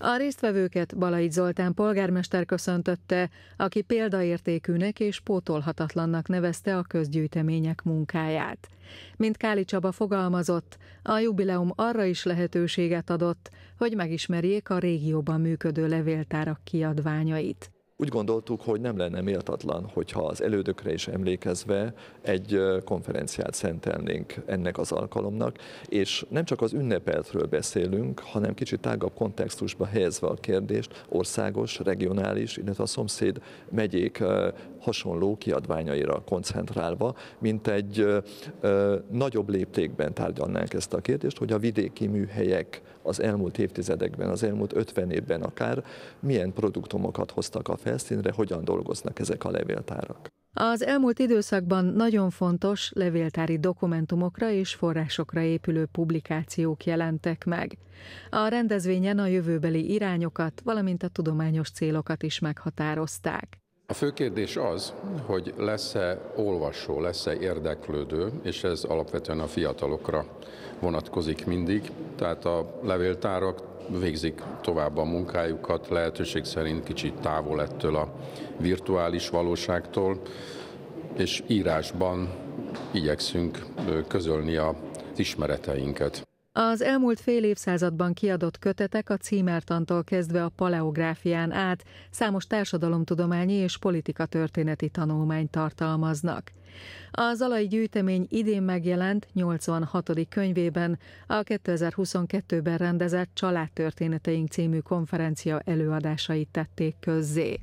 A résztvevőket Balai Zoltán polgármester köszöntötte, aki példaértékűnek és pótolhatatlannak nevezte a közgyűjtemények munkáját. Mint Káli Csaba fogalmazott, a jubileum arra is lehetőséget adott, hogy megismerjék a régióban működő levéltárak kiadványait. Úgy gondoltuk, hogy nem lenne méltatlan, hogyha az elődökre is emlékezve egy konferenciát szentelnénk ennek az alkalomnak, és nem csak az ünnepeltről beszélünk, hanem kicsit tágabb kontextusba helyezve a kérdést, országos, regionális, illetve a szomszéd megyék hasonló kiadványaira koncentrálva, mint egy nagyobb léptékben tárgyalnánk ezt a kérdést, hogy a vidéki műhelyek az elmúlt évtizedekben, az elmúlt 50 évben akár milyen produktumokat hoztak a felszínre, hogyan dolgoznak ezek a levéltárak. Az elmúlt időszakban nagyon fontos levéltári dokumentumokra és forrásokra épülő publikációk jelentek meg. A rendezvényen a jövőbeli irányokat, valamint a tudományos célokat is meghatározták. A fő kérdés az, hogy lesz-e olvasó, lesz-e érdeklődő, és ez alapvetően a fiatalokra vonatkozik mindig. Tehát a levéltárak végzik tovább a munkájukat, lehetőség szerint kicsit távol ettől a virtuális valóságtól, és írásban igyekszünk közölni az ismereteinket. Az elmúlt fél évszázadban kiadott kötetek a címertantól kezdve a paleográfián át számos társadalomtudományi és politikatörténeti tanulmányt tartalmaznak. A Zalai gyűjtemény idén megjelent 86. könyvében a 2022-ben rendezett Családtörténeteink című konferencia előadásait tették közzé.